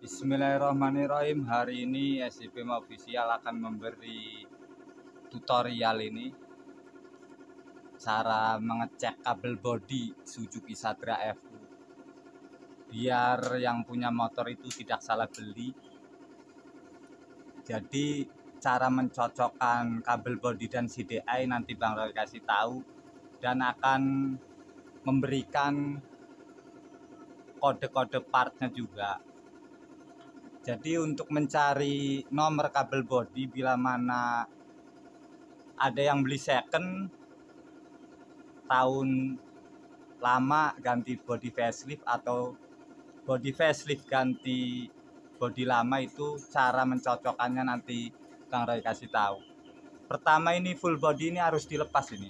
Bismillahirrahmanirrahim hari ini SCP official akan memberi tutorial ini cara mengecek kabel body Suzuki Sadra FU biar yang punya motor itu tidak salah beli jadi cara mencocokkan kabel body dan CDI nanti Bang Roy kasih tahu dan akan memberikan kode-kode partnya juga jadi untuk mencari nomor kabel body bila mana ada yang beli second tahun lama ganti body facelift atau body facelift ganti body lama itu cara mencocokkannya nanti Kang Roy kasih tahu. Pertama ini full body ini harus dilepas ini.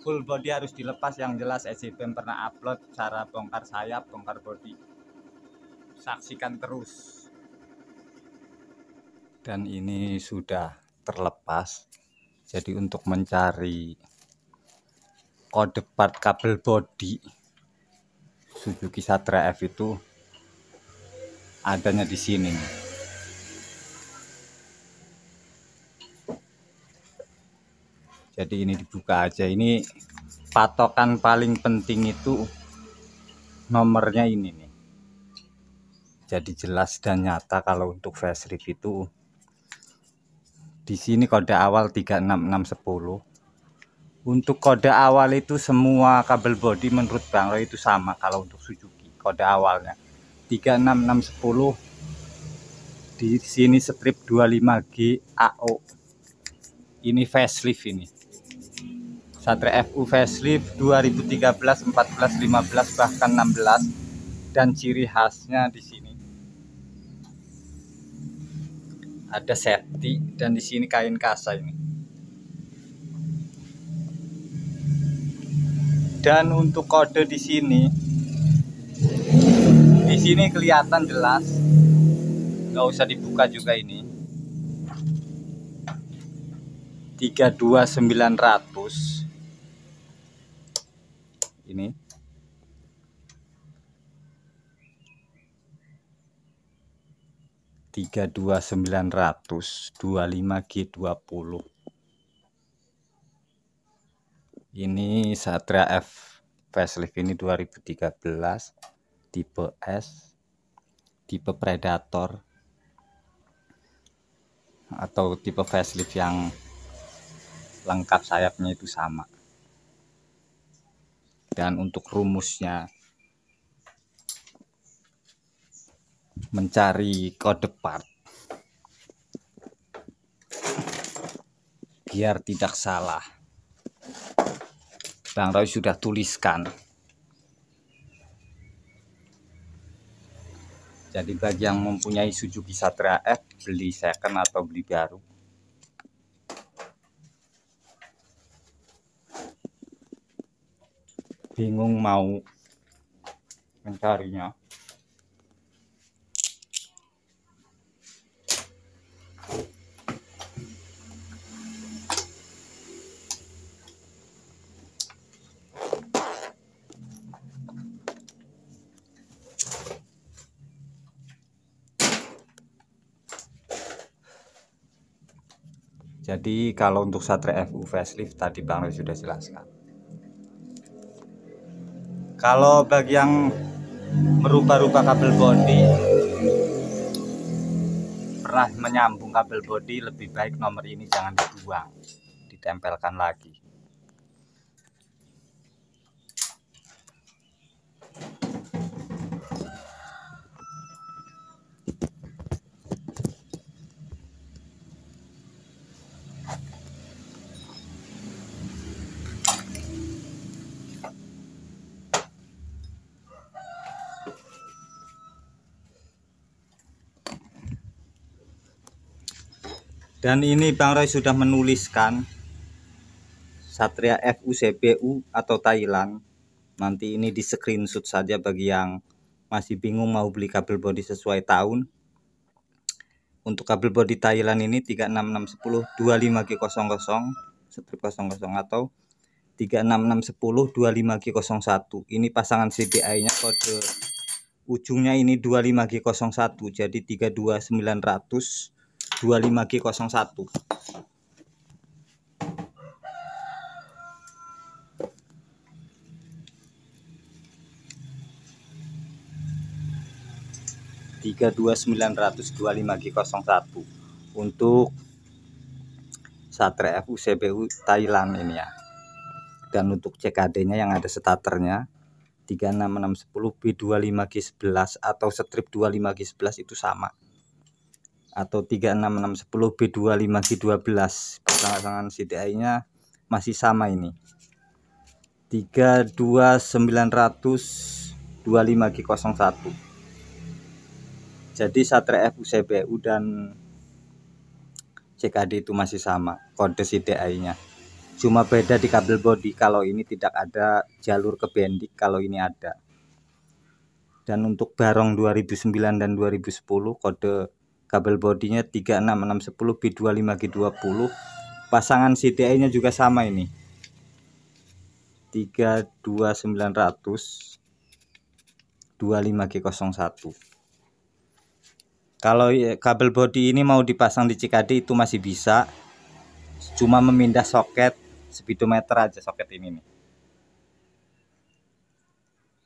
Full body harus dilepas yang jelas SCP pernah upload cara bongkar sayap, bongkar body saksikan terus dan ini sudah terlepas jadi untuk mencari kode part kabel body Suzuki Satria F itu adanya di sini jadi ini dibuka aja ini patokan paling penting itu nomornya ini nih jadi jelas dan nyata kalau untuk facelift itu di sini kode awal 36610 untuk kode awal itu semua kabel body menurut Bang Roy itu sama kalau untuk Suzuki kode awalnya 36610 di sini strip 25G AO ini facelift ini Satria FU facelift 2013 14 15 bahkan 16 dan ciri khasnya di sini ada seti dan di sini kain kasa ini dan untuk kode di sini di sini kelihatan jelas nggak usah dibuka juga ini 32900 ini 32900 25G20 ini Satria F facelift ini 2013 tipe S tipe Predator atau tipe facelift yang lengkap sayapnya itu sama dan untuk rumusnya mencari kode part biar tidak salah Bang Roy sudah tuliskan jadi bagi yang mempunyai Suzuki Satria F beli second atau beli baru bingung mau mencarinya Jadi kalau untuk Satria FU facelift tadi Bang Roy sudah jelaskan. Kalau bagi yang merupa rubah kabel body pernah menyambung kabel body lebih baik nomor ini jangan dibuang ditempelkan lagi dan ini Bang Roy sudah menuliskan Satria FUCBU atau Thailand nanti ini di screenshot saja bagi yang masih bingung mau beli kabel body sesuai tahun untuk kabel body Thailand ini 36610 25G00 strip 00 atau 36610 25G01 ini pasangan CBI nya kode ujungnya ini 25G01 jadi 32900 25G01 32925G01 untuk Satre FUCBU Thailand ini ya dan untuk CKD nya yang ada starternya 36610 B25G11 atau strip 25G11 itu sama atau 36610B25 G12 pasangan CDI nya masih sama ini 32900 25 G01 jadi Satria FUCBU dan CKD itu masih sama kode CDI nya cuma beda di kabel body kalau ini tidak ada jalur ke bendik kalau ini ada dan untuk barong 2009 dan 2010 kode kabel bodinya 36610B25G20 pasangan CTI nya juga sama ini 32900 25G01 kalau kabel body ini mau dipasang di CKD itu masih bisa cuma memindah soket speedometer aja soket ini nih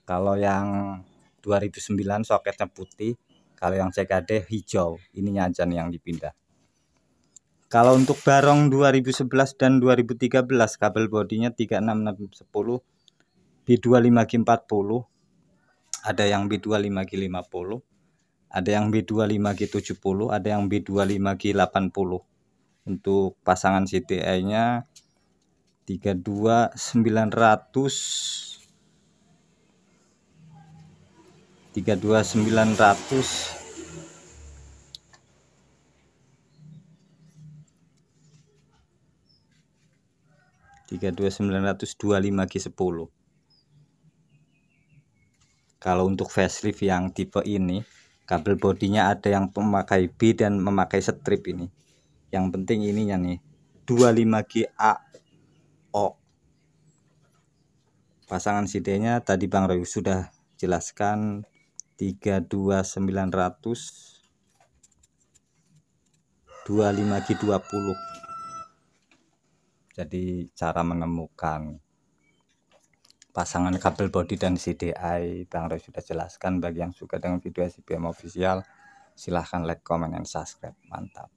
kalau yang 2009 soketnya putih kalau yang CKD hijau, ininya aja nih yang dipindah. Kalau untuk Barong 2011 dan 2013 kabel bodinya 36610 B25G40 ada yang B25G50 ada yang B25G70 ada yang B25G80 untuk pasangan CTI nya 32900 32900 32925 G10 kalau untuk facelift yang tipe ini kabel bodinya ada yang memakai B dan memakai strip ini yang penting ininya nih 25 A O pasangan CD-nya tadi Bang Roy sudah jelaskan 32900 25G20 jadi cara menemukan pasangan kabel body dan CDI Bang Roy sudah jelaskan bagi yang suka dengan video SPM official silahkan like, comment, dan subscribe mantap